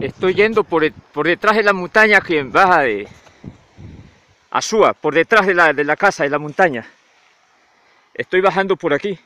Estoy yendo por, por detrás de la montaña que baja de Azúa, por detrás de la, de la casa, de la montaña. Estoy bajando por aquí.